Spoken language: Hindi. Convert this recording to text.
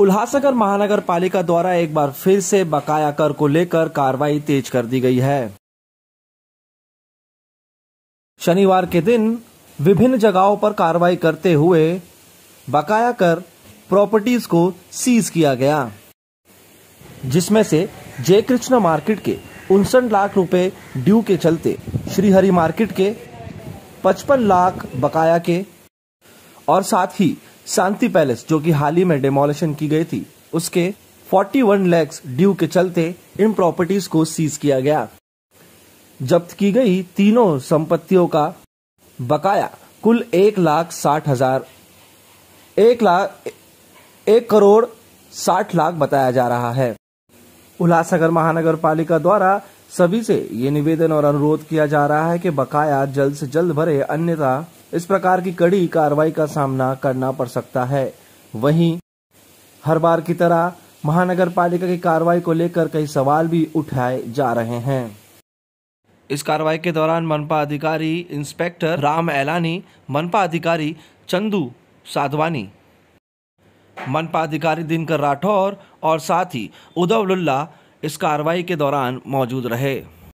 उल्हासनगर महानगर पालिका द्वारा एक बार फिर से बकाया कर को लेकर कार्रवाई तेज कर दी गई है शनिवार के दिन विभिन्न जगहों पर कार्रवाई करते हुए बकाया कर प्रॉपर्टीज को सीज किया गया जिसमें से जय कृष्ण मार्केट के उनसठ लाख रुपए ड्यू के चलते श्रीहरि मार्केट के पचपन लाख बकाया के और साथ ही शांति पैलेस जो कि हाल ही में डेमोलिशन की गई थी उसके 41 लैक्स ड्यू के चलते इन प्रॉपर्टीज को सीज किया गया जब्त की गई तीनों संपत्तियों का बकाया कुल एक लाख साठ हजार एक लाख एक करोड़ साठ लाख बताया जा रहा है उल्लासनगर महानगर पालिका द्वारा सभी से ये निवेदन और अनुरोध किया जा रहा है कि बकाया जल्द से जल्द भरे अन्यथा इस प्रकार की कड़ी कार्रवाई का सामना करना पड़ सकता है वहीं हर बार की तरह महानगर पालिका की कार्रवाई को लेकर कई सवाल भी उठाए जा रहे हैं इस कार्रवाई के दौरान मनपा अधिकारी इंस्पेक्टर राम एलानी मनपा अधिकारी चंदू साधवानी मनपा अधिकारी दिनकर राठौर और साथ ही उद्धव लुल्ला इस कार्रवाई के दौरान मौजूद रहे